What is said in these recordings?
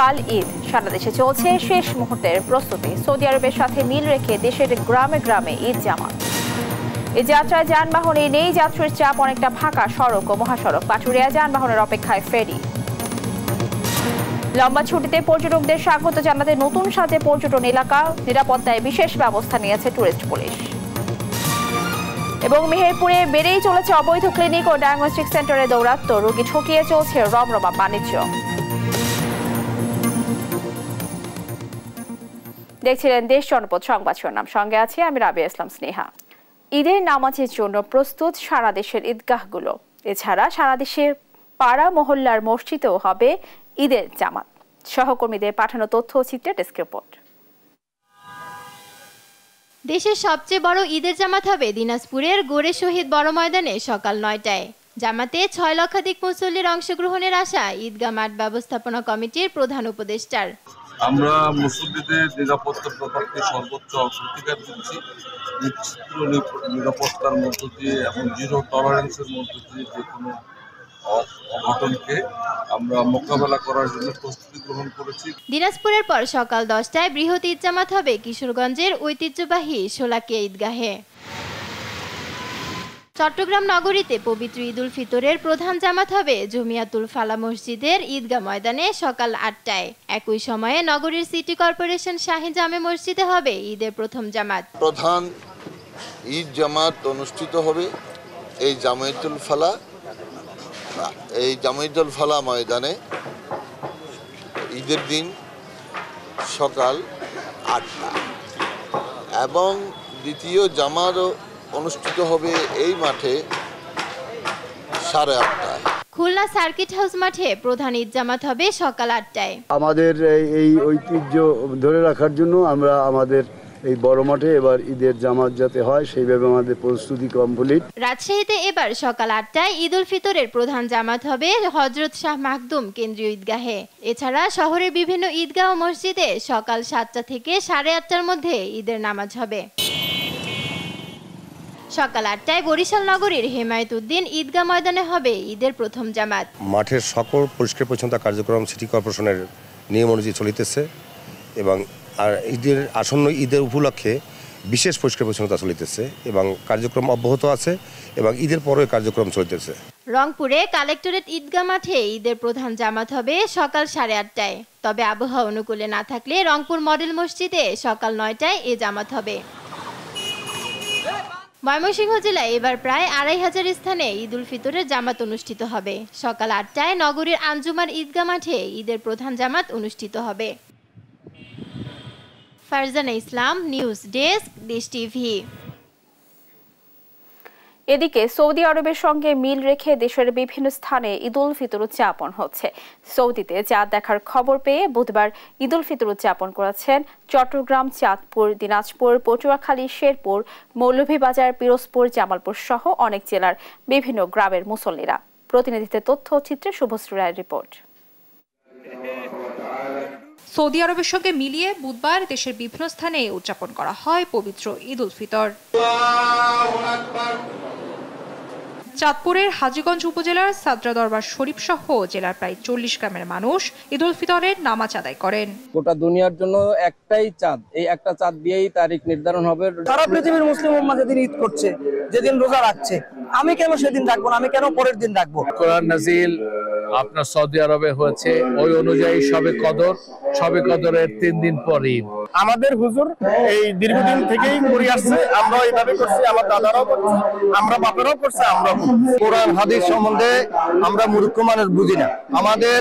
কাল ঈদ সারা দেশে চলছে শেষ মুহূর্তের প্রস্তুতি সৌদি আরবের সাথে মিল রেখে দেশের গ্রামে গ্রামে ঈদ জামাত এই যাত্রায় যানবাহনে নেই যাত্রীর চাপ অনেকটা ফাঁকা সড়ক ও মহাসড়ক পাটুরিয়া যানবাহনের অপেক্ষায় ফেরি লম্বা ছুটিতে পর্যটকদের স্বাগত জানাতে নতুন সাজে পর্যটন এলাকা নিরাপত্তায় বিশেষ ব্যবস্থা নিয়েছে ট্যুরিস্ট পুলিশ এবং মেহেরপুরে বেড়েই চলেছে অবৈধ ক্লিনিক ও ডায়াগনস্টিক সেন্টারে দৌরাত্ম রোগী ঠকিয়ে চলছে রমরমা বাণিজ্য দেখছিলেন দেশ জনপদ সংবাদ শিরোনাম সঙ্গে আছি আমি রাবিয়া ইসলাম স্নেহা ঈদের নামাজের জন্য প্রস্তুত সারা দেশের ঈদগাহগুলো এছাড়া সারা দেশের পাড়া মহল্লার মসজিদেও হবে ঈদের জামাত সহকর্মীদের পাঠানো তথ্য ও চিত্রে ডেস্ক রিপোর্ট দেশের সবচেয়ে বড় ঈদের জামাত হবে দিনাজপুরের গোরে শহীদ বড় ময়দানে সকাল নয়টায় জামাতে ছয় লক্ষাধিক মুসল্লির অংশগ্রহণের আশা ঈদগাহ মাঠ ব্যবস্থাপনা কমিটির প্রধান উপদেষ্টার আমরা মুসল্লিদের নিরাপত্তা ব্যাপারকে সর্বোচ্চ অগ্রাধিকার দিচ্ছি বিচিত্র নিরাপত্তার মধ্য দিয়ে এবং জিরো টলারেন্সের মধ্য দিয়ে যে কোনো অঘটনকে আমরা মোকাবেলা করার জন্য প্রস্তুতি গ্রহণ করেছি দিনাজপুরের পর সকাল দশটায় বৃহৎ ইজামাত হবে কিশোরগঞ্জের ঐতিহ্যবাহী সোলাকিয়া ঈদগাহে চট্টগ্রাম নগরীতে পবিত্র ঈদুল ফিতরের প্রধান জামাত হবে জমিয়াতুল ফালা মসজিদের ঈদগাহ ময়দানে সকাল আটটায় একই সময়ে নগরীর সিটি কর্পোরেশন শাহী জামে মসজিদে হবে ঈদের প্রথম জামাত প্রধান ঈদ জামাত অনুষ্ঠিত হবে এই জামায়াতুল ফালা এই জামায়াতুল ফালা ময়দানে ঈদের দিন সকাল আটটা এবং দ্বিতীয় জামাতও অনুষ্ঠিত হবে এই মাঠে সাড়ে আটটায় খুলনা সার্কিট হাউস মাঠে প্রধান জামাত হবে সকাল আটটায় আমাদের এই ঐতিহ্য ধরে রাখার জন্য আমরা আমাদের এই বড় মাঠে এবার ঈদের জামাত যাতে হয় সেইভাবে আমাদের প্রস্তুতি কমপ্লিট রাজশাহীতে এবার সকাল আটটায় ঈদ উল ফিতরের প্রধান জামাত হবে হজরত শাহ মাহদুম কেন্দ্রীয় ঈদগাহে এছাড়া শহরের বিভিন্ন ঈদগাহ মসজিদে সকাল সাতটা থেকে সাড়ে আটটার মধ্যে ঈদের নামাজ হবে সকাল আটটায় বরিশাল নগরীর হেমায়ত উদ্দিন ঈদগাহ ময়দানে হবে ঈদের প্রথম জামাত মাঠের সকল পরিষ্কার পরিচ্ছন্নতা কার্যক্রম সিটি কর্পোরেশনের নিয়ম অনুযায়ী চলিতেছে এবং আর ঈদের আসন্ন ঈদের উপলক্ষে বিশেষ পরিষ্কার পরিচ্ছন্নতা চলিতেছে এবং কার্যক্রম অব্যাহত আছে এবং ঈদের পরে কার্যক্রম চলিতেছে রংপুরে কালেক্টরেট ঈদগাহ মাঠে ঈদের প্রধান জামাত হবে সকাল সাড়ে আটটায় তবে আবহাওয়া অনুকূলে না থাকলে রংপুর মডেল মসজিদে সকাল নয়টায় এ জামাত হবে ময়মনসিংহ জেলায় এবার প্রায় আড়াই হাজার স্থানে ঈদ উল ফিতরের জামাত অনুষ্ঠিত হবে সকাল আটটায় নগরীর আঞ্জুমার ঈদগা মাঠে ঈদের প্রধান জামাত অনুষ্ঠিত হবে Farzana Islam news desk Desh TV এদিকে সৌদি আরবের সঙ্গে মিল রেখে দেশের বিভিন্ন স্থানে ঈদ উল ফিতর উদযাপন হচ্ছে সৌদিতে চাঁদ দেখার খবর পেয়ে বুধবার ঈদ উল ফিতর উদযাপন করেছেন চট্টগ্রাম চাঁদপুর দিনাজপুর পটুয়াখালী শেরপুর মৌলভীবাজার পিরোজপুর জামালপুর সহ অনেক জেলার বিভিন্ন গ্রামের মুসল্লিরা প্রতিনিধিত্বে তথ্য চিত্রে শুভশ্রী রায়ের রিপোর্ট সৌদি আরবের সঙ্গে মিলিয়ে বুধবার দেশের বিভিন্ন স্থানে উদযাপন করা হয় পবিত্র ঈদ উল ফিতর চাঁদপুরের হাজীগঞ্জ উপজেলার সাদরা দরবার শরীফ সহ জেলার প্রায় চল্লিশ গ্রামের মানুষ ঈদ উল ফিতরের নামাজ আদায় করেন গোটা দুনিয়ার জন্য একটাই চাঁদ এই একটা চাঁদ দিয়েই তারিখ নির্ধারণ হবে সারা পৃথিবীর মুসলিম উম্মা যেদিন ঈদ করছে যেদিন রোজা রাখছে আমি কেন সেদিন রাখবো আমি কেন পরের দিন রাখবো কোরআন নাজিল আপনার সৌদি আরবে হয়েছে ওই অনুযায়ী সবে কদর সবে কদরের তিন দিন পরই আমাদের হুজুর এই দীর্ঘদিন থেকেই করে আসছে আমরা এইভাবে করছি আমার দাদারাও করছে আমরা বাপেরাও করছি আমরা কোরআন হাদিস সম্বন্ধে আমরা মূর্খ মানুষ বুঝি না আমাদের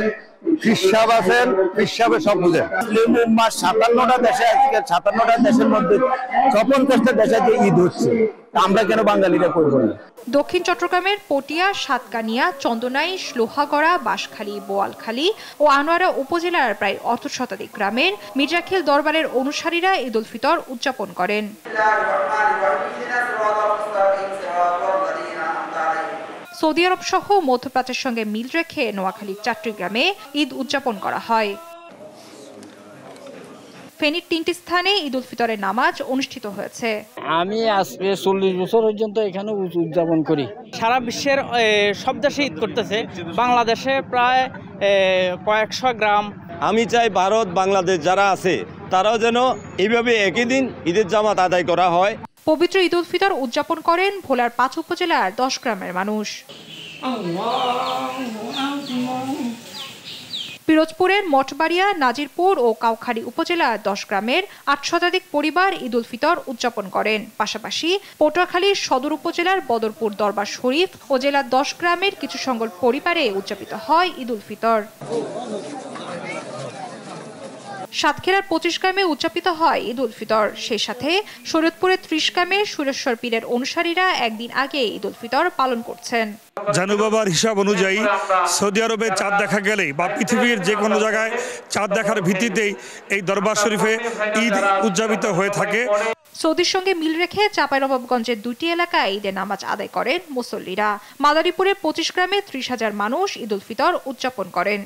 আছেন সব বুঝেন মাস সাতান্নটা দেশে আজকে সাতান্নটা দেশের মধ্যে চপঞ্চাশটা দেশে যে ঈদ হচ্ছে আমরা কেন বাঙালিরা করব না দক্ষিণ চট্টগ্রামের পটিয়া সাতকানিয়া চন্দনাই লোহাগড়া বাঁশখালী বোয়ালখালী ও আনোয়ারা উপজেলার প্রায় অত শতাধিক গ্রামের মির্জাখিল দরবারের অনুসারীরা ঈদ উল ফিতর উদযাপন করেন সৌদি আরব সহ মধ্যপ্রাচ্যের সঙ্গে মিল রেখে নোয়াখালীর চাট্টগ্রামে ঈদ উদযাপন করা হয় ফেনীর তিনটি স্থানে ঈদ উল ফিতরের নামাজ অনুষ্ঠিত হয়েছে আমি আজকে চল্লিশ বছর পর্যন্ত এখানে উদযাপন করি সারা বিশ্বের সব দেশে ঈদ করতেছে বাংলাদেশে প্রায় কয়েকশো গ্রাম আমি চাই ভারত বাংলাদেশ যারা আছে তারাও যেন এইভাবে একই দিন ঈদের জামাত আদায় করা হয় পবিত্র ঈদ উল ফিতর উদযাপন করেন ভোলার পাঁচ উপজেলার দশ গ্রামের মানুষ পিরোজপুরের মঠবাড়িয়া নাজিরপুর ও কাউখালী উপজেলার দশ গ্রামের আট শতাধিক পরিবার ঈদ উল ফিতর উদযাপন করেন পাশাপাশি পটুয়াখালীর সদর উপজেলার বদরপুর দরবার শরীফ ও জেলার দশ গ্রামের কিছু সংখ্যক পরিবারে উদযাপিত হয় ঈদ উল ফিতর সাতক্ষীরার পঁচিশ গ্রামে উদযাপিত হয় ঈদ উল ফিতর সেই সাথে শরৎপুরের ত্রিশ গ্রামে সুরেশ্বর পীরের অনুসারীরা একদিন আগে ঈদ উল ফিতর পালন করছেন জানু বাবার হিসাব অনুযায়ী সৌদি আরবে চাঁদ দেখা গেলেই বা পৃথিবীর যে কোনো জায়গায় চাঁদ দেখার ভিত্তিতেই এই দরবার শরীফে ঈদ উদযাপিত হয়ে থাকে সৌদির সঙ্গে মিল রেখে চাঁপাইনবাবগঞ্জের দুটি এলাকায় ঈদের নামাজ আদায় করেন মুসল্লিরা মাদারীপুরের পঁচিশ গ্রামে ত্রিশ হাজার মানুষ ঈদ উল ফিতর উদযাপন করেন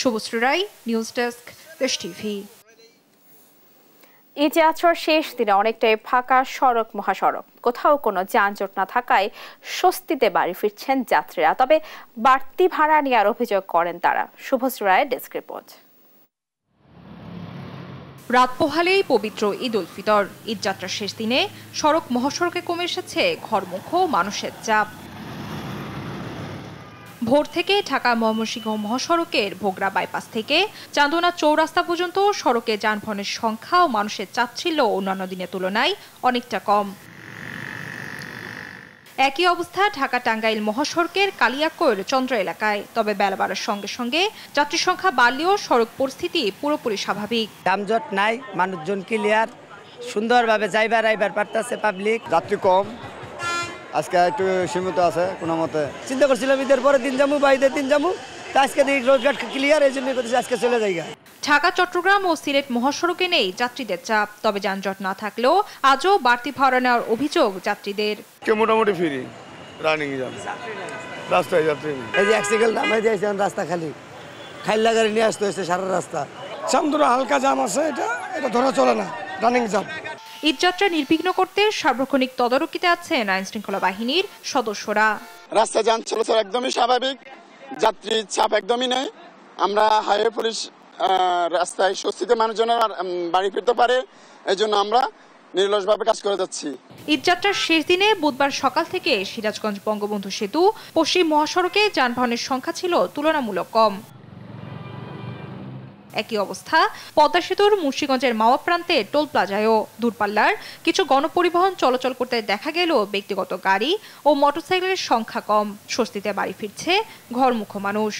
Subhashree Roy news desk Desh TV Eid যাত্রার শেষ দিনে অনেকটাই ফাঁকা সড়ক মহাসড়ক কোথাও কোনো যানজট না থাকায় স্বস্তিতে বাড়ি ফিরছেন যাত্রীরা তবে বাড়তি ভাড়া নেওয়ার অভিযোগ করেন তারা শুভশ্রী রায়ের ডেস্ক রিপোর্ট রাত পোহালেই পবিত্র ঈদ উল ফিতর ঈদ যাত্রার শেষ দিনে সড়ক মহাসড়কে কমে এসেছে ঘরমুখ মানুষের চাপ ভোর থেকে ঢাকা ময়মনসিংহ মহাসড়কের ভোগরা বাইপাস থেকে চান্দনা চৌরাস্তা পর্যন্ত সড়কে যানবাহনের সংখ্যা ও মানুষের চাপ ছিল অন্যান্য দিনের তুলনায় অনেকটা কম একই অবস্থা ঢাকা টাঙ্গাইল মহাসড়কের কালিয়াকৈর চন্দ্র এলাকায় তবে বেলা সঙ্গে সঙ্গে যাত্রী সংখ্যা বাড়লেও সড়ক পরিস্থিতি পুরোপুরি স্বাভাবিক যানজট নাই মানুষজন ক্লিয়ার সুন্দরভাবে যাইবার আইবার পারতেছে পাবলিক যাত্রী কম আজকে একটু সীমিত আছে কোনো মতে চিন্তা করছিলাম ঈদের পরে দিন যাবো বা ঈদের দিন যাবো তা আজকে রোজগার ক্লিয়ার এই জন্য আজকে চলে যাই ঢাকা চট্টগ্রাম ও সিলেট মহাসড়কে নেই যাত্রীদের চাপ তবে যানজট না থাকলেও আজও বাড়তি ভাড়া নেওয়ার অভিযোগ যাত্রীদের মোটামুটি ফ্রি রানিং যান রাস্তায় যাত্রী এই যে নামাই দিয়েছে রাস্তা খালি খাইল্লা নিয়ে আসতে হয়েছে সারা রাস্তা চান্দুরা হালকা জাম আছে এটা এটা ধরা চলে না রানিং জাম ঈদযাত্রা নির্বিঘ্ন করতে সার্বক্ষণিক তদারকিতে আছেন আইন শৃঙ্খলা বাহিনীর সদস্যরা রাস্তায় যান চলাচল একদমই স্বাভাবিক যাত্রী চাপ একদমই নেই আমরা হাইওয়ে পুলিশ রাস্তায় স্বস্তিতে মানুষজনের বাড়ি ফিরতে পারে এই জন্য আমরা নিরলসভাবে কাজ করে যাচ্ছি ঈদযাত্রার শেষ দিনে বুধবার সকাল থেকে সিরাজগঞ্জ বঙ্গবন্ধু সেতু পশ্চিম মহাসড়কে যানবাহনের সংখ্যা ছিল তুলনামূলক কম একই অবস্থা পদ্মা সেতুর মুর্শিগঞ্জের মাওয়া প্রান্তে টোল প্লাজায়ও দূরপাল্লার কিছু গণপরিবহন চলাচল করতে দেখা গেল ব্যক্তিগত গাড়ি ও মোটরসাইকেলের সংখ্যা কম স্বস্তিতে বাড়ি ফিরছে ঘরমুখ মানুষ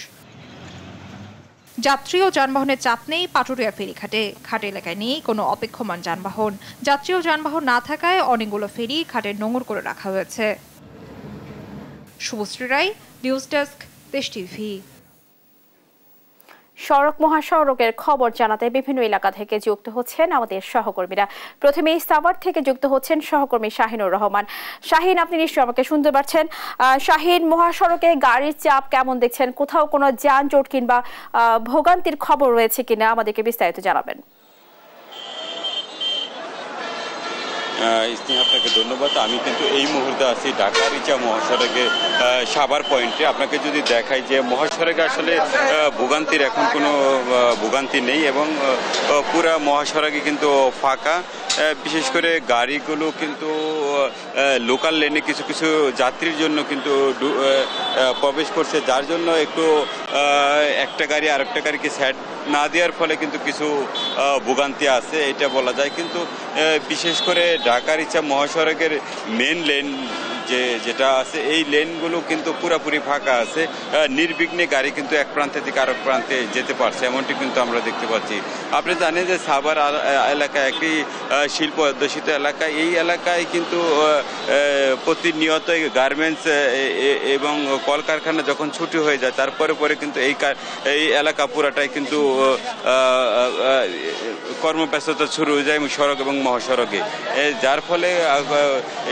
যাত্রী ও যানবাহনের চাপ নেই পাটুরিয়া ফেরিঘাটে ঘাট এলাকায় নেই কোনো অপেক্ষমান যানবাহন যাত্রী ও যানবাহন না থাকায় অনেকগুলো ফেরি ঘাটে নোংর করে রাখা হয়েছে Subhashree Roy news desk Desh TV সড়ক মহাসড়কের খবর জানাতে বিভিন্ন এলাকা থেকে যুক্ত হচ্ছেন আমাদের সহকর্মীরা প্রথমে সাভার থেকে যুক্ত হচ্ছেন সহকর্মী শাহিনুর রহমান শাহিন আপনি নিশ্চয়ই আমাকে শুনতে পাচ্ছেন শাহিন মহাসড়কে গাড়ির চাপ কেমন দেখছেন কোথাও কোনো যানজট কিংবা ভোগান্তির খবর রয়েছে কিনা আমাদেরকে বিস্তারিত জানাবেন ইসনি আপনাকে ধন্যবাদ আমি কিন্তু এই মুহূর্তে আছি ঢাকা রিচা মহাসড়কে সাভার পয়েন্টে আপনাকে যদি দেখাই যে মহাসড়কে আসলে ভোগান্তির এখন কোনো ভোগান্তি নেই এবং পুরা মহাসড়কে কিন্তু ফাঁকা বিশেষ করে গাড়িগুলো কিন্তু লোকাল লেনে কিছু কিছু যাত্রীর জন্য কিন্তু প্রবেশ করছে যার জন্য একটু একটা গাড়ি আরেকটা গাড়িকে স্যাড না দেওয়ার ফলে কিন্তু কিছু ভোগান্তি আছে এটা বলা যায় কিন্তু বিশেষ করে ঢাকার ইচ্ছা মহাসড়কের মেন লেন যে যেটা আছে এই লেনগুলো কিন্তু পুরোপুরি ফাঁকা আছে নির্বিঘ্নে গাড়ি কিন্তু এক প্রান্তে থেকে আরেক প্রান্তে যেতে পারছে এমনটি কিন্তু আমরা দেখতে পাচ্ছি আপনি জানেন যে সাভার এলাকা একটি শিল্প অধ্যুষিত এলাকা এই এলাকায় কিন্তু প্রতিনিয়ত গার্মেন্টস এবং কলকারখানা যখন ছুটি হয়ে যায় তারপরে পরে কিন্তু এই এই এলাকা পুরাটাই কিন্তু কর্মব্যস্ততা শুরু হয়ে যায় সড়ক এবং মহাসড়কে যার ফলে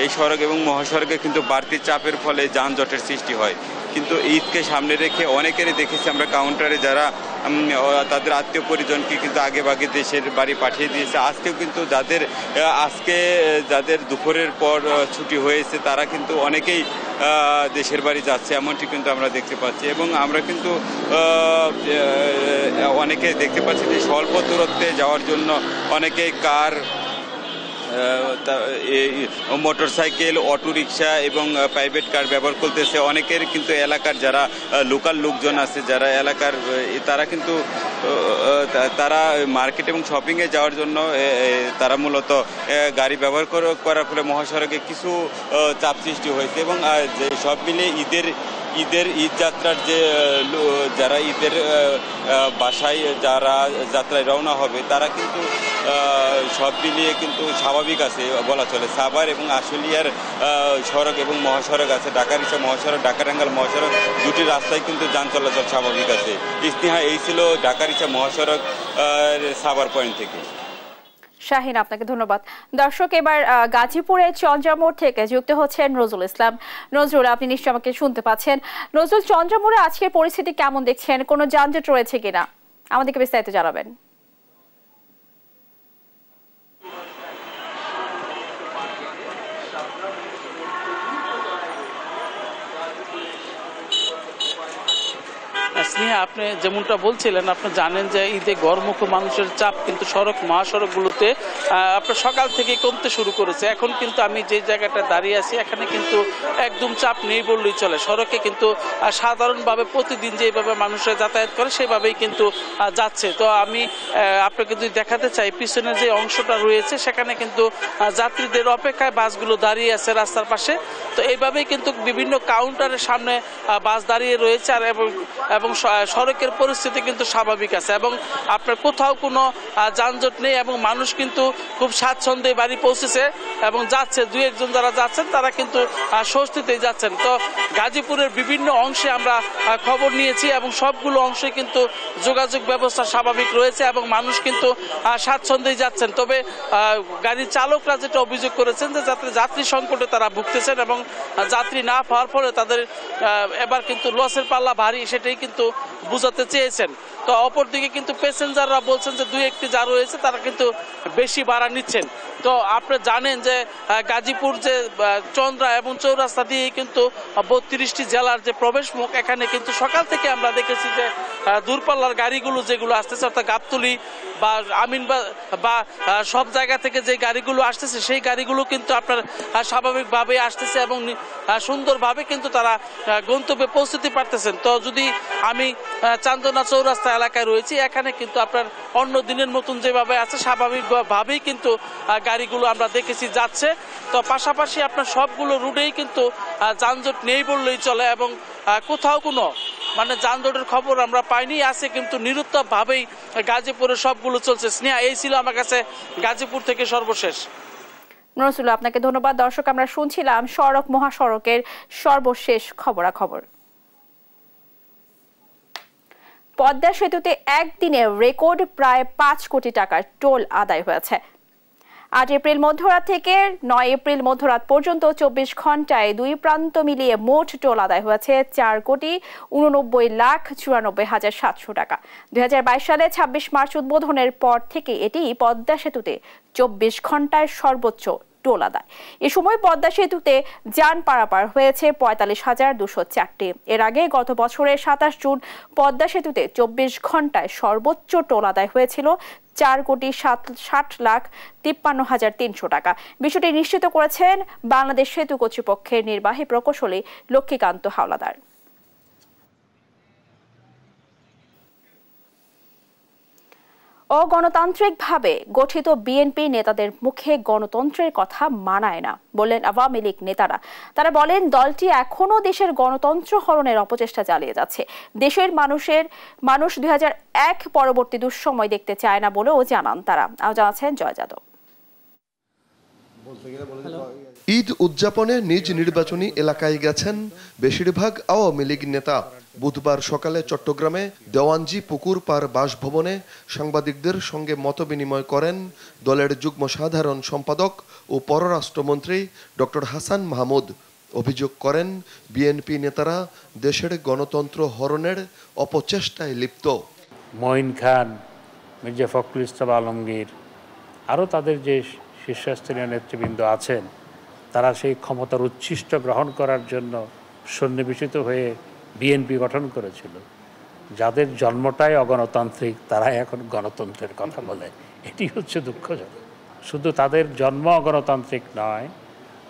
এই সড়ক এবং মহাসড়কে কিন্তু বাড়তি চাপের ফলে যানজটের সৃষ্টি হয় কিন্তু ঈদকে সামনে রেখে অনেকেরই দেখেছি আমরা কাউন্টারে যারা তাদের আত্মীয় পরিজনকে কিন্তু আগে বাগে দেশের বাড়ি পাঠিয়ে দিয়েছে আজকেও কিন্তু যাদের আজকে যাদের দুপুরের পর ছুটি হয়েছে তারা কিন্তু অনেকেই দেশের বাড়ি যাচ্ছে এমনটি কিন্তু আমরা দেখতে পাচ্ছি এবং আমরা কিন্তু অনেকে দেখতে পাচ্ছি যে স্বল্প দূরত্বে যাওয়ার জন্য অনেকেই car motorcycle auto rickshaw এবং প্রাইভেট কার ব্যবহার করতেছে অনেকের কিন্তু এলাকার যারা লোকাল লোকজন আছে যারা এলাকার তারা কিন্তু তারা মার্কেট এবং শপিংয়ে যাওয়ার জন্য তারা মূলত গাড়ি ব্যবহার করার ফলে মহাসড়কে কিছু চাপ সৃষ্টি হয়েছে এবং সব মিলিয়ে ঈদের ঈদের ঈদ যাত্রার যে যারা ঈদের বাসায় যারা যাত্রায় রওনা হবে তারা কিন্তু সব মিলিয়ে কিন্তু স্বাভাবিক আছে বলা চলে সাভার এবং আশুলিয়ার সড়ক এবং মহাসড়ক আছে ঢাকা মহাসড়ক ঢাকা মহাসড়ক দুটি রাস্তায় কিন্তু যান চলাচল স্বাভাবিক আছে ইস্তিহা এই ছিল ঢাকা মহাসড়ক সাভার পয়েন্ট থেকে শাহিন আপনাকে ধন্যবাদ দর্শক এবার গাজীপুরে চন্দ্রামোড় থেকে যুক্ত হচ্ছেন নজরুল ইসলাম নজরুল আপনি নিশ্চয় আমাকে শুনতে পাচ্ছেন নজরুল চন্দ্রামোড়ে আজকের পরিস্থিতি কেমন দেখছেন কোনো যানজট রয়েছে কিনা আমাদেরকে বিস্তারিত জানাবেন নিয়ে হ্যাঁ, আপনি যেমনটা বলছিলেন আপনি জানেন যে ঈদে গড়মুখ মানুষের চাপ কিন্তু সড়ক মহাসড়কগুলোতে আপনার সকাল থেকে কমতে শুরু করেছে এখন কিন্তু আমি যে জায়গাটা দাঁড়িয়ে আছি এখানে কিন্তু একদম চাপ নেই বললেই চলে সড়কে কিন্তু সাধারণভাবে প্রতিদিন যেভাবে মানুষরা যাতায়াত করে সেভাবেই কিন্তু যাচ্ছে তো আমি আপনাকে যদি দেখাতে চাই পিছনে যে অংশটা রয়েছে সেখানে কিন্তু যাত্রীদের অপেক্ষায় বাসগুলো দাঁড়িয়ে আছে রাস্তার পাশে তো এইভাবেই কিন্তু বিভিন্ন কাউন্টারের সামনে বাস দাঁড়িয়ে রয়েছে আর এবং এবং সড়কের পরিস্থিতি কিন্তু স্বাভাবিক আছে এবং আপনার কোথাও কোনো যানজট নেই এবং মানুষ কিন্তু খুব স্বাচ্ছন্দ্যে বাড়ি পৌঁছেছে এবং যাচ্ছে দু একজন যারা যাচ্ছেন তারা কিন্তু স্বস্তিতেই যাচ্ছেন তো গাজীপুরের বিভিন্ন অংশে আমরা খবর নিয়েছি এবং সবগুলো অংশে কিন্তু যোগাযোগ ব্যবস্থা স্বাভাবিক রয়েছে এবং মানুষ কিন্তু স্বাচ্ছন্দ্যেই যাচ্ছেন তবে গাড়ির চালকরা যেটা অভিযোগ করেছেন যে যাতে যাত্রী সংকটে তারা ভুগতেছেন এবং যাত্রী না পাওয়ার ফলে তাদের এবার কিন্তু লসের পাল্লা ভারী সেটাই কিন্তু বুঝাতে চেয়েছেন তো অপরদিকে কিন্তু প্যাসেঞ্জাররা বলছেন যে দুই একটি যা রয়েছে তারা কিন্তু বেশি ভাড়া নিচ্ছেন তো আপনি জানেন যে গাজীপুর যে চন্দ্রা এবং চৌরাস্তা দিয়ে কিন্তু বত্রিশটি জেলার যে প্রবেশ মুখ এখানে কিন্তু সকাল থেকে আমরা দেখেছি যে দূরপাল্লার গাড়িগুলো যেগুলো আসতেছে অর্থাৎ গাবতলি বা আমিন বা সব জায়গা থেকে যে গাড়িগুলো আসতেছে সেই গাড়িগুলো কিন্তু আপনার স্বাভাবিকভাবে আসতেছে এবং সুন্দরভাবে কিন্তু তারা গন্তব্যে পৌঁছতে পারতেছেন তো যদি আমি চান্দনা চৌরাস্তা এলাকায় রয়েছি এখানে কিন্তু আপনার অন্য দিনের মতন যেভাবে আছে স্বাভাবিকভাবেই কিন্তু গাড়িগুলো আমরা দেখেছি যাচ্ছে তো পাশাপাশি আপনার সবগুলো রুটেই কিন্তু যানজট নেই বললেই চলে এবং কোথাও কোনো মানে যানজটের খবর আমরা পাইনি আছে কিন্তু নিরুত্তভাবেই গাজীপুরে সবগুলো চলছে স্নেহা এই ছিল আমার কাছে গাজীপুর থেকে সর্বশেষ নজরুল আপনাকে ধন্যবাদ দর্শক আমরা শুনছিলাম সড়ক মহাসড়কের সর্বশেষ খবরাখবর পদ্মা সেতুতে একদিনে রেকর্ড প্রায় পাঁচ কোটি টাকার টোল আদায় হয়েছে আট এপ্রিল মধ্যরাত থেকে নয় এপ্রিল মধ্যরাত পর্যন্ত চব্বিশ ঘন্টায় দুই প্রান্ত মিলিয়ে মোট টোল আদায় হয়েছে চার কোটি উননব্বই লাখ চুরানব্বই হাজার সাতশো টাকা দুই সালে ২৬ মার্চ উদ্বোধনের পর থেকে এটি পদ্মা সেতুতে চব্বিশ ঘন্টায় সর্বোচ্চ টোলা দেয় এ সময় পদ্মা সেতুতে যান পারাপার হয়েছে পঁয়তাল্লিশ হাজার দুশো চারটি এর আগে গত বছরের সাতাশ জুন পদ্মা সেতুতে চব্বিশ ঘন্টায় সর্বোচ্চ টোল আদায় হয়েছিল চার কোটি সাত ষাট লাখ তিপ্পান্ন হাজার তিনশো টাকা বিষয়টি নিশ্চিত করেছেন বাংলাদেশ সেতু কর্তৃপক্ষের নির্বাহী প্রকৌশলী লক্ষ্মীকান্ত হাওলাদার অগণতান্ত্রিকভাবে গঠিত বিএনপি নেতাদের মুখে গণতন্ত্রের কথা মানায় না বললেন আওয়ামী লীগ নেতারা তারা বলেন দলটি এখনও দেশের গণতন্ত্র হরণের অপচেষ্টা চালিয়ে যাচ্ছে দেশের মানুষের মানুষ দুই পরবর্তী দুঃসময় দেখতে চায় না বলেও জানান তারা আজ আছেন জয় যাদব ঈদ উদযাপনে নিজ নির্বাচনী এলাকায় গেছেন বেশিরভাগ আওয়ামী লীগ নেতা বুধবার সকালে চট্টগ্রামে দেওয়ানজি পুকুর পার বাসভবনে সাংবাদিকদের সঙ্গে মতবিনিময় করেন দলের যুগ্ম সাধারণ সম্পাদক ও পররাষ্ট্রমন্ত্রী ডক্টর হাসান মাহমুদ অভিযোগ করেন বিএনপি নেতারা দেশের গণতন্ত্র হরণের অপচেষ্টায় লিপ্ত মঈন খান মির্জা ফখরুল ইসলাম আলমগীর আরও তাদের যে শীর্ষস্থানীয় নেতৃবৃন্দ আছেন তারা সেই ক্ষমতার উচ্ছিষ্ট গ্রহণ করার জন্য সন্নিবেশিত হয়ে বিএনপি গঠন করেছিল যাদের জন্মটাই অগণতান্ত্রিক তারাই এখন গণতন্ত্রের কথা বলে এটি হচ্ছে দুঃখজনক শুধু তাদের জন্ম অগণতান্ত্রিক নয়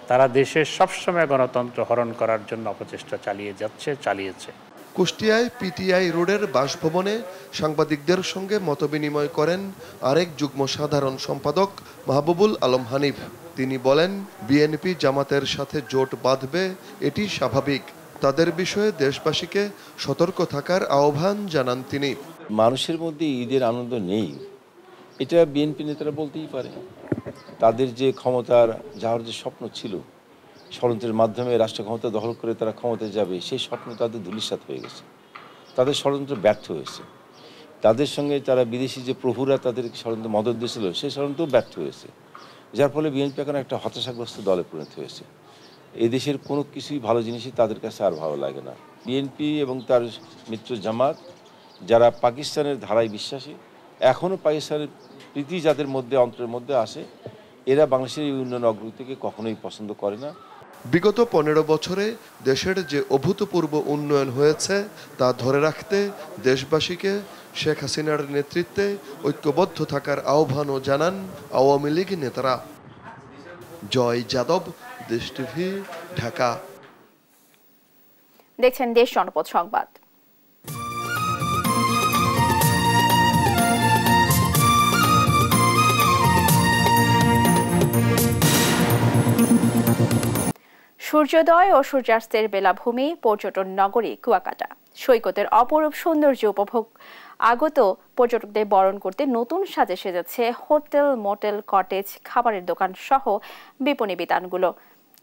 তারা দেশের সবসময় গণতন্ত্র হরণ করার জন্য অপচেষ্টা চালিয়ে যাচ্ছে চালিয়েছে কুষ্টিয়ায় পিটিআই রোডের বাসভবনে সাংবাদিকদের সঙ্গে মতবিনিময় করেন আরেক যুগ্ম সাধারণ সম্পাদক মাহবুবুল আলম হানিফ তিনি বলেন বিএনপি জামাতের সাথে জোট বাঁধবে এটি স্বাভাবিক তাদের বিষয়ে দেশবাসীকে সতর্ক থাকার আহ্বান জানান তিনি মানুষের মধ্যে ঈদের আনন্দ নেই এটা বিএনপি নেতারা বলতেই পারে তাদের যে ক্ষমতার যাওয়ার যে স্বপ্ন ছিল ষড়যন্ত্রের মাধ্যমে রাষ্ট্র ক্ষমতা দখল করে তারা ক্ষমতায় যাবে সেই স্বপ্ন তাদের ধুলিসাত হয়ে গেছে তাদের ষড়যন্ত্র ব্যর্থ হয়েছে তাদের সঙ্গে তারা বিদেশি যে প্রভুরা তাদের ষড়যন্ত্র মদত দিয়েছিল সেই ষড়যন্ত্র ব্যর্থ হয়েছে যার ফলে বিএনপি এখন একটা হতাশাগ্রস্ত দলে পরিণত হয়েছে দেশের কোনো কিছুই ভালো জিনিসই তাদের কাছে আর ভালো লাগে না বিএনপি এবং তার মিত্র জামাত যারা পাকিস্তানের ধারায় বিশ্বাসী এখনও পাকিস্তানের প্রীতি যাদের মধ্যে অন্তরের মধ্যে আসে এরা বাংলাদেশের এই উন্নয়ন অগ্রগতিকে কখনোই পছন্দ করে না বিগত পনেরো বছরে দেশের যে অভূতপূর্ব উন্নয়ন হয়েছে তা ধরে রাখতে দেশবাসীকে শেখ হাসিনার নেতৃত্বে ঐক্যবদ্ধ থাকার আহ্বানও জানান আওয়ামী লীগ নেতারা জয় যাদব দেশ টিভি ঢাকা দেখছেন দেশ সংবাদ সূর্যোদয় ও সূর্যাস্তের বেলাভূমি পর্যটন নগরী কুয়াকাটা সৈকতের অপরূপ সৌন্দর্য উপভোগ আগত পর্যটকদের বরণ করতে নতুন সাজে সেজেছে হোটেল মোটেল কটেজ খাবারের দোকান সহ বিপণী বিতানগুলো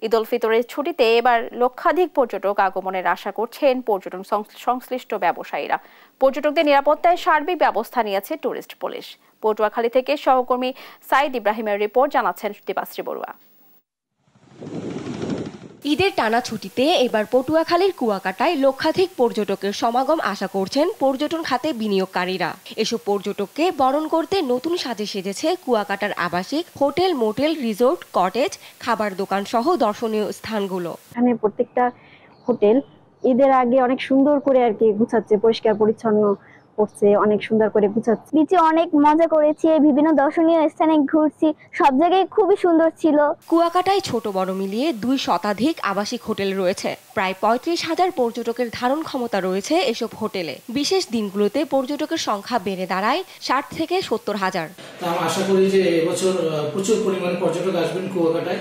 ঈদ উল ফিতরের ছুটিতে এবার লক্ষাধিক পর্যটক আগমনের আশা করছেন পর্যটন সংশ্লিষ্ট ব্যবসায়ীরা পর্যটকদের নিরাপত্তায় সার্বিক ব্যবস্থা নিয়েছে টুরিস্ট পুলিশ পটুয়াখালী থেকে সহকর্মী সাইদ ইব্রাহিমের রিপোর্ট জানাচ্ছেন দীপাশ্রী বড়ুয়া ঈদের টানা ছুটিতে এবার পটুয়াখালীর কুয়াকাটায় লক্ষাধিক পর্যটকের সমাগম আশা করছেন পর্যটন খাতে বিনিয়োগকারীরা এসব পর্যটককে বরণ করতে নতুন সাজে সেজেছে কুয়াকাটার আবাসিক হোটেল মোটেল রিসোর্ট কটেজ খাবার দোকান সহ দর্শনীয় স্থানগুলো এখানে প্রত্যেকটা হোটেল ঈদের আগে অনেক সুন্দর করে আর কি গুছাচ্ছে পরিষ্কার পরিচ্ছন্ন করছে অনেক সুন্দর করে বুঝাচ্ছে বিচে অনেক মজা করেছি বিভিন্ন দর্শনীয় স্থানে ঘুরছি সব জায়গায় খুবই সুন্দর ছিল কুয়াকাটায় ছোট বড় মিলিয়ে দুই শতাধিক আবাসিক হোটেল রয়েছে প্রায় পঁয়ত্রিশ হাজার পর্যটকের ধারণ ক্ষমতা রয়েছে এসব হোটেলে বিশেষ দিনগুলোতে পর্যটকের সংখ্যা বেড়ে দাঁড়ায় ষাট থেকে সত্তর হাজার আশা করি যে এবছর প্রচুর পরিমাণে পর্যটক আসবেন কুয়াকাটায়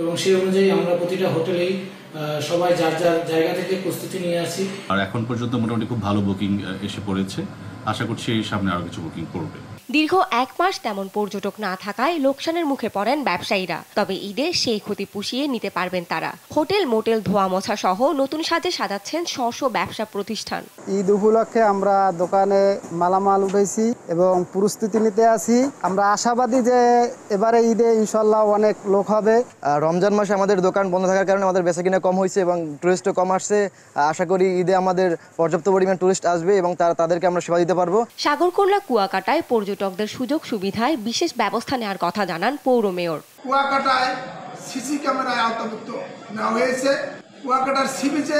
এবং সেই অনুযায়ী আমরা প্রতিটা হোটেলেই সবাই যার যার জায়গা থেকে প্রস্তুতি নিয়ে আসি আর এখন পর্যন্ত মোটামুটি খুব ভালো বুকিং এসে পড়েছে আশা করছি সামনে আরও কিছু বুকিং করবে দীর্ঘ এক মাস তেমন পর্যটক না থাকায় লোকসানের মুখে পড়েন ব্যবসায়ীরা তবে ঈদে সেই ক্ষতি পুষিয়ে নিতে পারবেন তারা হোটেল মোটেল ধোয়া মোছা সহ নতুন সাজে সাজাচ্ছেন শশ ব্যবসা প্রতিষ্ঠান ঈদ উপলক্ষে আমরা দোকানে মালামাল উঠেছি এবং প্রস্তুতি নিতে আছি আমরা আশাবাদী যে এবারে ঈদে ইনশাল্লাহ অনেক লোক হবে রমজান মাসে আমাদের দোকান বন্ধ থাকার কারণে আমাদের বেচা কিনা কম হয়েছে এবং টুরিস্টও কম আসছে আশা করি ঈদে আমাদের পর্যাপ্ত পরিমাণ টুরিস্ট আসবে এবং তারা তাদেরকে আমরা সেবা দিতে পারবো সাগরকন্যা কুয়াকাটায় পর্যটক পর্যটকদের সুযোগ সুবিধায় বিশেষ ব্যবস্থা নেওয়ার কথা জানান পৌর মেয়র কুয়াকাটায় সিসি ক্যামেরায় আওতাভুক্ত নেওয়া হয়েছে কুয়াকাটার সিবিচে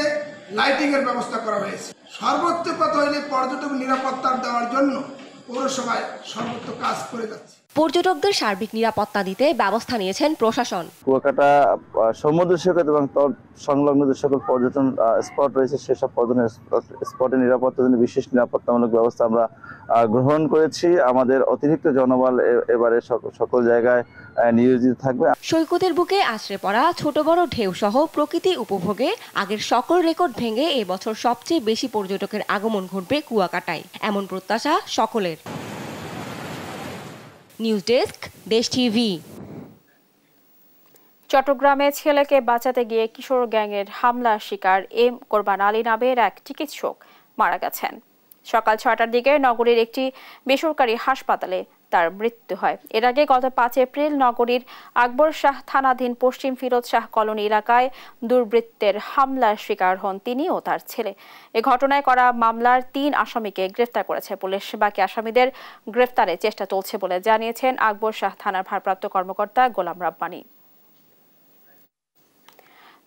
লাইটিং এর ব্যবস্থা করা হয়েছে সর্বোচ্চ কথা হইলে পর্যটক নিরাপত্তা দেওয়ার জন্য পৌরসভায় সর্বোচ্চ কাজ করে যাচ্ছে পর্যটকদের সার্বিক নিরাপত্তা দিতে ব্যবস্থা নিয়েছেন প্রশাসন কুয়াকাটা সমুদ্র সৈকত এবং সংলগ্ন যে সকল পর্যটন স্পট রয়েছে সেসব পর্যটন স্পটে নিরাপত্তার জন্য বিশেষ নিরাপত্তামূলক ব্যবস্থা আমরা গ্রহণ করেছি আমাদের অতিরিক্ত জনবল এবারে সকল জায়গায় নিয়োজিত থাকবে সৈকতের বুকে আশ্রে পড়া ছোট বড় ঢেউ সহ প্রকৃতি উপভোগে আগের সকল রেকর্ড ভেঙে এবছর সবচেয়ে বেশি পর্যটকের আগমন ঘটবে কুয়াকাটায় এমন প্রত্যাশা সকলের নিউজ ডেস্ক দেশ টিভি চট্টগ্রামে ছেলেকে বাঁচাতে গিয়ে কিশোর গ্যাংয়ের হামলার শিকার এম কোরবান আলী নামের এক চিকিৎসক মারা গেছেন সকাল ছটার দিকে নগরীর একটি বেসরকারি হাসপাতালে তার মৃত্যু হয় এর আগে গত পাঁচ এপ্রিল নগরীর আকবর শাহ থানাধীন পশ্চিম ফিরোজ শাহ কলোনি এলাকায় দুর্বৃত্তের হামলার শিকার হন তিনি ও তার ছেলে এ ঘটনায় করা মামলার তিন আসামিকে গ্রেফতার করেছে পুলিশ বাকি আসামিদের গ্রেফতারে চেষ্টা চলছে বলে জানিয়েছেন আকবর শাহ থানার ভারপ্রাপ্ত কর্মকর্তা গোলাম রাব্বানী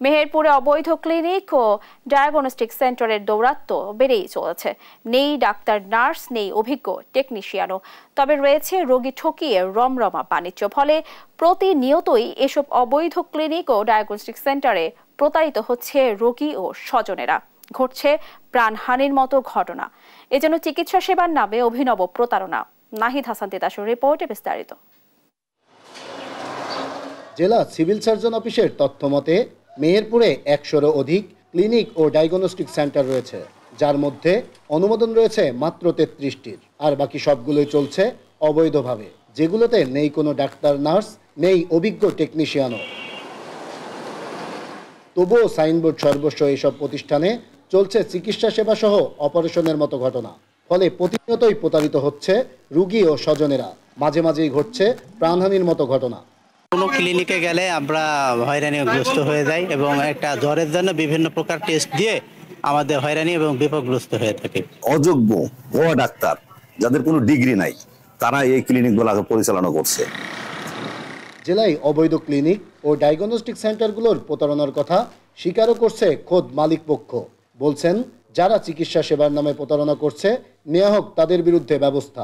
মেহেরপুরে অবৈধ ক্লিনিক ও ডায়াগনস্টিক সেন্টারের দৌরাত্ম্য বেড়েই চলেছে নেই ডাক্তার নার্স নেই অভিজ্ঞ টেকনিশিয়ানও তবে রয়েছে রোগী ঠকিয়ে রমরমা বাণিজ্য ফলে প্রতিনিয়তই এসব অবৈধ ক্লিনিক ও ডায়াগনস্টিক সেন্টারে প্রতারিত হচ্ছে রোগী ও স্বজনেরা ঘটছে প্রাণহানির মতো ঘটনা এজন্য চিকিৎসা সেবার নামে অভিনব প্রতারণা নাহিদ হাসান তেতাসুর রিপোর্টে বিস্তারিত জেলা সিভিল সার্জন অফিসের তথ্য মতে মেহেরপুরে একশোরও অধিক ক্লিনিক ও ডায়াগনস্টিক সেন্টার রয়েছে যার মধ্যে অনুমোদন রয়েছে মাত্র তেত্রিশটির আর বাকি সবগুলোই চলছে অবৈধভাবে যেগুলোতে নেই কোনো ডাক্তার নার্স নেই অভিজ্ঞ টেকনিশিয়ানও তবুও সাইনবোর্ড সর্বস্ব এইসব প্রতিষ্ঠানে চলছে চিকিৎসা সেবা সহ অপারেশনের মতো ঘটনা ফলে প্রতিনিয়তই প্রতারিত হচ্ছে রুগী ও স্বজনেরা মাঝে মাঝেই ঘটছে প্রাণহানির মতো ঘটনা কোনো ক্লিনিকে গেলে আমরা হয়রানি গ্রস্ত হয়ে যাই এবং একটা জ্বরের জন্য বিভিন্ন প্রকার টেস্ট দিয়ে আমাদের হয়রানি এবং বিপদগ্রস্ত হয়ে থাকে অযোগ্য ভুয়া ডাক্তার যাদের কোনো ডিগ্রি নাই তারা এই ক্লিনিকগুলো পরিচালনা করছে জেলায় অবৈধ ক্লিনিক ও ডায়াগনস্টিক সেন্টারগুলোর প্রতারণার কথা স্বীকারও করছে খোদ মালিক পক্ষ বলছেন যারা চিকিৎসা সেবার নামে প্রতারণা করছে নেওয়া হোক তাদের বিরুদ্ধে ব্যবস্থা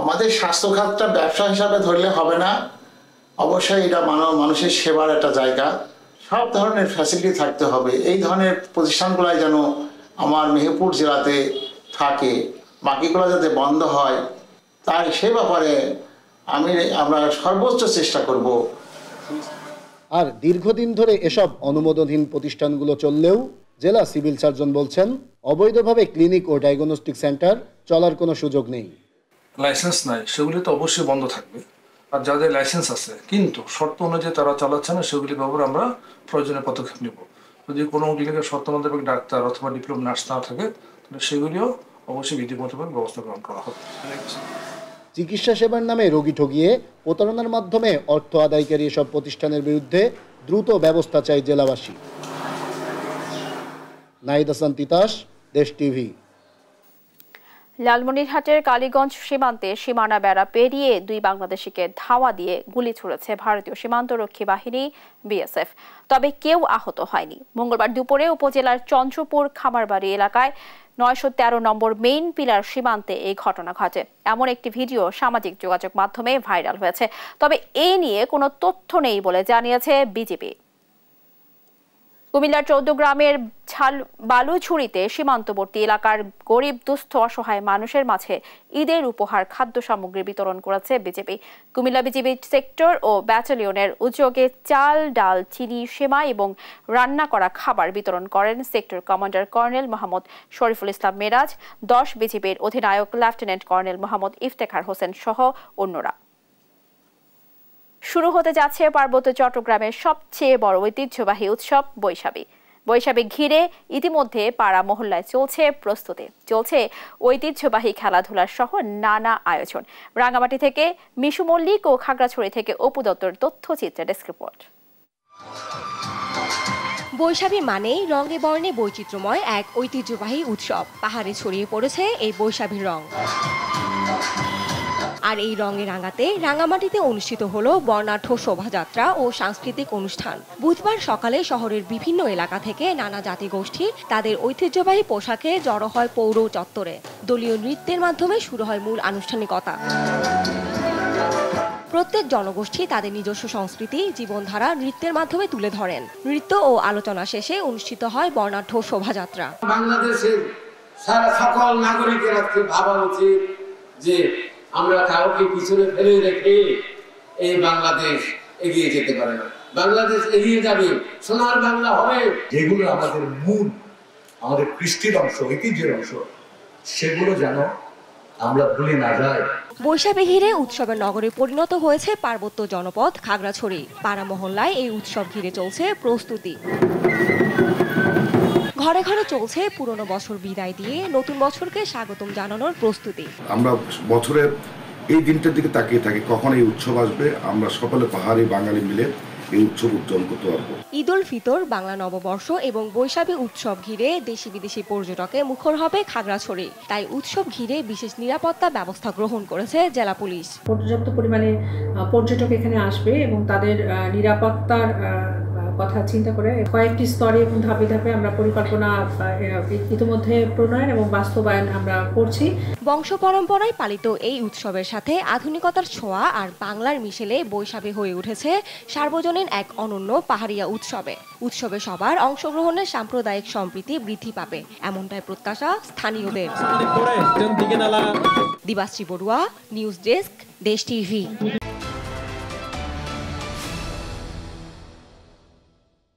আমাদের স্বাস্থ্য খাতটা ব্যবসা হিসাবে ধরলে হবে না অবশ্যই এটা মানব মানুষের সেবার একটা জায়গা সব ধরনের ফ্যাসিলিটি থাকতে হবে এই ধরনের প্রতিষ্ঠানগুলাই যেন আমার মেহেরপুর জেলাতে থাকে বাকিগুলো যাতে বন্ধ হয় তার সে ব্যাপারে আমি আমরা সর্বোচ্চ চেষ্টা করব আর দীর্ঘদিন ধরে এসব অনুমোদনহীন প্রতিষ্ঠানগুলো চললেও জেলা সিভিল সার্জন বলছেন অবৈধভাবে ক্লিনিক ও ডায়াগনস্টিক সেন্টার চলার কোনো সুযোগ নেই লাইসেন্স নাই সেগুলি তো অবশ্যই বন্ধ থাকবে আর যাদের লাইসেন্স আছে কিন্তু শর্ত অনুযায়ী তারা চালাচ্ছে না সেগুলি বাবুর আমরা প্রয়োজনীয় পদক্ষেপ নেব যদি কোনো ক্লিনিকের শর্ত মোতাবেক ডাক্তার অথবা ডিপ্লোম নার্স না থাকে তাহলে সেগুলিও অবশ্যই বিধি ব্যবস্থা গ্রহণ করা হবে চিকিৎসা সেবার নামে রোগী ঠগিয়ে প্রতারণার মাধ্যমে অর্থ আদায়কারী এসব প্রতিষ্ঠানের বিরুদ্ধে দ্রুত ব্যবস্থা চাই জেলাবাসী নাইদাসান হাসান তিতাস দেশ টিভি লালমনিরহাটের কালীগঞ্জ সীমান্তে সীমানা বেড়া পেরিয়ে দুই বাংলাদেশিকে ধাওয়া দিয়ে গুলি ছুড়েছে ভারতীয় সীমান্তরক্ষী বাহিনী বিএসএফ তবে কেউ আহত হয়নি মঙ্গলবার দুপুরে উপজেলার চন্দ্রপুর খামারবাড়ি এলাকায় নয়শো তেরো নম্বর মেইন পিলার সীমান্তে এই ঘটনা ঘটে এমন একটি ভিডিও সামাজিক যোগাযোগ মাধ্যমে ভাইরাল হয়েছে তবে এই নিয়ে কোনো তথ্য নেই বলে জানিয়েছে বিজেপি কুমিল্লার চৌদ্দ গ্রামের ঝাল বালুঝুড়িতে সীমান্তবর্তী এলাকার গরিব দুস্থ অসহায় মানুষের মাঝে ঈদের উপহার খাদ্য সামগ্রী বিতরণ করেছে বিজেপি কুমিল্লা বিজেপি সেক্টর ও ব্যাটালিয়নের উদ্যোগে চাল ডাল চিনি সেমা এবং রান্না করা খাবার বিতরণ করেন sector commander colonel Mohammad Shariful Islam Meraj দশ বিজেপির অধিনায়ক লেফটেন্যান্ট কর্নেল মোহাম্মদ ইফতেখার হোসেন সহ অন্যরা শুরু হতে যাচ্ছে পার্বত্য চট্টগ্রামের সবচেয়ে বড় ঐতিহ্যবাহী উৎসব বৈশাখী বৈশাখী ঘিরে ইতিমধ্যে পাড়া মহল্লায় চলছে প্রস্তুতি চলছে ঐতিহ্যবাহী খেলাধুলার সহ নানা আয়োজন রাঙামাটি থেকে মিশু মল্লিক ও খাগড়াছড়ি থেকে অপু দত্তর তথ্যচিত্রে ডেস্ক রিপোর্ট বৈশাখী মানেই রঙে বর্ণে বৈচিত্র্যময় এক ঐতিহ্যবাহী উৎসব পাহাড়ে ছড়িয়ে পড়েছে এই বৈশাখীর রং আর এই রঙে রাঙাতে রাঙামাটিতে অনুষ্ঠিত হল বর্ণাঢ্য শোভাযাত্রা ও সাংস্কৃতিক অনুষ্ঠান বুধবার সকালে শহরের বিভিন্ন এলাকা থেকে নানা জাতিগোষ্ঠী তাদের ঐতিহ্যবাহী পোশাকে জড়ো হয় পৌর চত্বরে দলীয় নৃত্যের মাধ্যমে শুরু হয় মূল আনুষ্ঠানিকতা প্রত্যেক জনগোষ্ঠী তাদের নিজস্ব সংস্কৃতি জীবনধারা নৃত্যের মাধ্যমে তুলে ধরেন নৃত্য ও আলোচনা শেষে অনুষ্ঠিত হয় বর্ণাঢ্য শোভাযাত্রা বাংলাদেশের সারা সকল নাগরিকের আজকে ভাবা উচিত যে আমরা কাউকে পিছনে ফেলে রেখে এই বাংলাদেশ এগিয়ে যেতে পারে না বাংলাদেশ এগিয়ে যাবে সোনার বাংলা হবে যেগুলো আমাদের মূল আমাদের কৃষ্টির অংশ ঐতিহ্যের অংশ সেগুলো যেন আমরা ভুলে না যাই ঘিরে উৎসবের নগরে পরিণত হয়েছে পার্বত্য জনপদ খাগড়াছড়ি পাড়া মহল্লায় এই উৎসব ঘিরে চলছে প্রস্তুতি ঘরে ঘরে চলছে পুরনো বছর বিদায় দিয়ে নতুন বছরকে স্বাগতম জানানোর প্রস্তুতি আমরা বছরে এই দিনটার দিকে তাকিয়ে থাকি কখন এই উৎসব আসবে আমরা সকলে পাহাড়ি বাঙালি মিলে ঈদুল উৎসব ফিতর বাংলা নববর্ষ এবং বৈশাখী উৎসব ঘিরে দেশি বিদেশি পর্যটকে মুখর হবে খাগড়াছড়ি তাই উৎসব ঘিরে বিশেষ নিরাপত্তা ব্যবস্থা গ্রহণ করেছে জেলা পুলিশ পর্যাপ্ত পরিমাণে পর্যটক এখানে আসবে এবং তাদের নিরাপত্তার কথা চিন্তা করে কয়েকটি স্তরে এবং ধাপে ধাপে আমরা পরিকল্পনা ইতিমধ্যে প্রণয়ন এবং বাস্তবায়ন আমরা করছি বংশ পরম্পরায় পালিত এই উৎসবের সাথে আধুনিকতার ছোঁয়া আর বাংলার মিশেলে বৈশাখী হয়ে উঠেছে সার্বজনীন এক অনন্য পাহাড়িয়া উৎসবে উৎসবে সবার অংশগ্রহণের সাম্প্রদায়িক সম্প্রীতি বৃদ্ধি পাবে এমনটাই প্রত্যাশা স্থানীয়দের Dibashri Barua news desk Desh TV